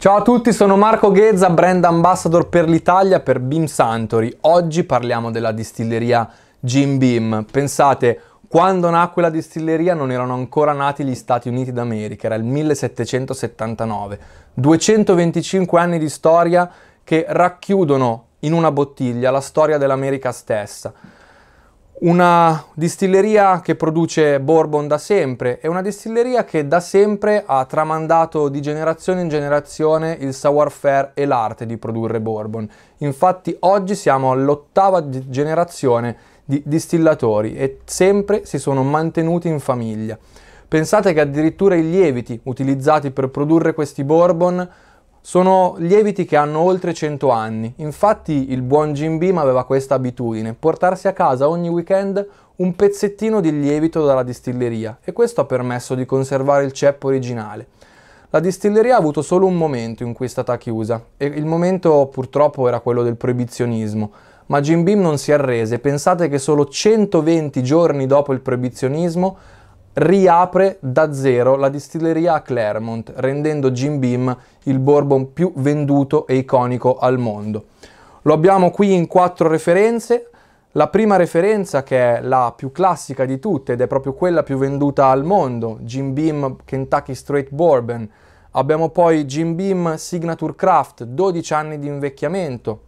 Ciao a tutti, sono Marco Ghezza, brand ambassador per l'Italia per Beam Santori. Oggi parliamo della distilleria Jim Beam. Pensate, quando nacque la distilleria non erano ancora nati gli Stati Uniti d'America, era il 1779. 225 anni di storia che racchiudono in una bottiglia la storia dell'America stessa una distilleria che produce Bourbon da sempre, è una distilleria che da sempre ha tramandato di generazione in generazione il savoir-faire e l'arte di produrre Bourbon. Infatti oggi siamo all'ottava generazione di distillatori e sempre si sono mantenuti in famiglia. Pensate che addirittura i lieviti utilizzati per produrre questi Bourbon sono lieviti che hanno oltre 100 anni, infatti il buon Jim Beam aveva questa abitudine, portarsi a casa ogni weekend un pezzettino di lievito dalla distilleria e questo ha permesso di conservare il ceppo originale. La distilleria ha avuto solo un momento in cui è stata chiusa e il momento purtroppo era quello del proibizionismo, ma Jim Beam non si arrese, pensate che solo 120 giorni dopo il proibizionismo riapre da zero la distilleria a Claremont, rendendo Jim Beam il bourbon più venduto e iconico al mondo. Lo abbiamo qui in quattro referenze. La prima referenza, che è la più classica di tutte ed è proprio quella più venduta al mondo, Jim Beam Kentucky Straight Bourbon. Abbiamo poi Jim Beam Signature Craft, 12 anni di invecchiamento.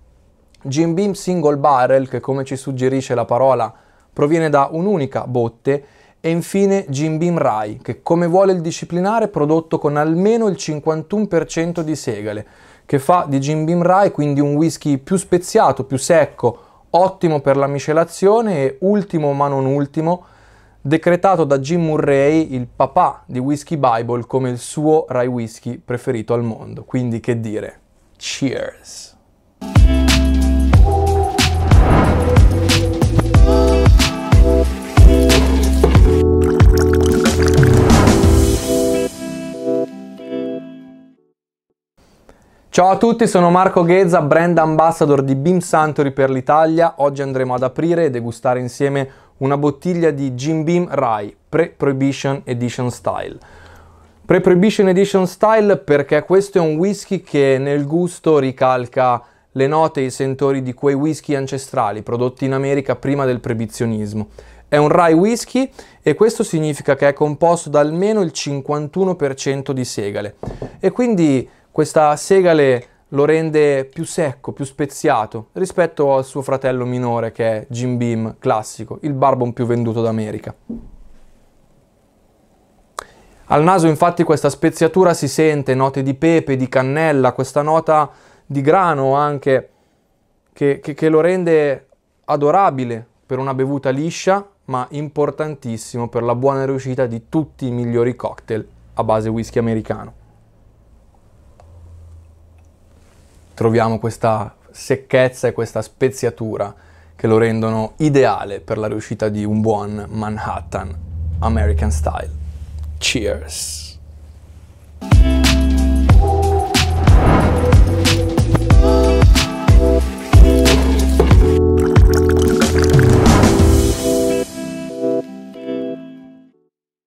Jim Beam Single Barrel, che come ci suggerisce la parola, proviene da un'unica botte e infine Jim Beam Rai, che come vuole il disciplinare è prodotto con almeno il 51% di segale, che fa di Jim Beam Rai quindi un whisky più speziato, più secco, ottimo per la miscelazione e ultimo ma non ultimo, decretato da Jim Murray, il papà di Whisky Bible, come il suo Rai Whisky preferito al mondo. Quindi che dire, cheers! Ciao a tutti, sono Marco Ghezza, brand ambassador di Beam Santori per l'Italia. Oggi andremo ad aprire e degustare insieme una bottiglia di Jim Beam Rai Pre-Prohibition Edition Style. Pre-Prohibition Edition Style perché questo è un whisky che nel gusto ricalca le note e i sentori di quei whisky ancestrali prodotti in America prima del proibizionismo. È un rye whisky e questo significa che è composto da almeno il 51% di segale e quindi questa segale lo rende più secco, più speziato rispetto al suo fratello minore che è Jim Beam classico, il barbon più venduto d'America. Al naso infatti questa speziatura si sente, note di pepe, di cannella, questa nota di grano anche che, che, che lo rende adorabile per una bevuta liscia ma importantissimo per la buona riuscita di tutti i migliori cocktail a base whisky americano. troviamo questa secchezza e questa speziatura che lo rendono ideale per la riuscita di un buon Manhattan American Style. Cheers!